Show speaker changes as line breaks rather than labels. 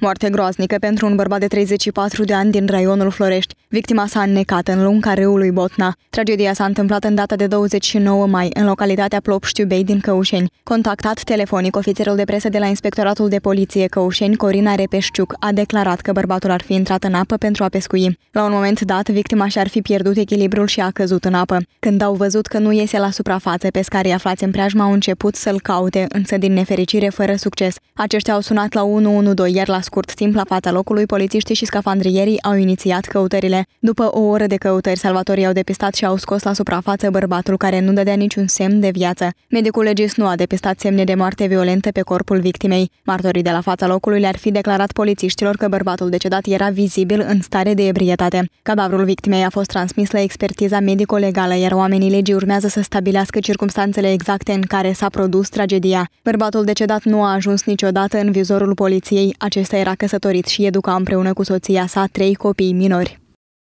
Moarte groaznică pentru un bărbat de 34 de ani din raionul Florești. Victima s-a înnecat în lunca râului Botna. Tragedia s-a întâmplat în data de 29 mai, în localitatea Plopștiubei din Căușeni. Contactat telefonic, ofițerul de presă de la Inspectoratul de Poliție Căușeni, Corina Repeșciuc, a declarat că bărbatul ar fi intrat în apă pentru a pescui. La un moment dat, victima și-ar fi pierdut echilibrul și a căzut în apă. Când au văzut că nu iese la suprafață, pescarii aflați în preajma au început să-l caute, însă din nefericire fără succes. Aceștia au sunat la 112, iar la scurt timp la fața locului, polițiștii și scafandrierii au inițiat căutările. După o oră de căutări, salvatorii au depistat și au scos la suprafață bărbatul care nu dădea niciun semn de viață. Medicul legis nu a depistat semne de moarte violentă pe corpul victimei. Martorii de la fața locului le-ar fi declarat polițiștilor că bărbatul decedat era vizibil în stare de ebrietate. Cadavrul victimei a fost transmis la expertiza medico-legală, iar oamenii legii urmează să stabilească circumstanțele exacte în care s-a produs tragedia. Bărbatul decedat nu a ajuns niciodată în vizorul poliției. Acesta era căsătorit și educa împreună cu soția sa trei copii minori.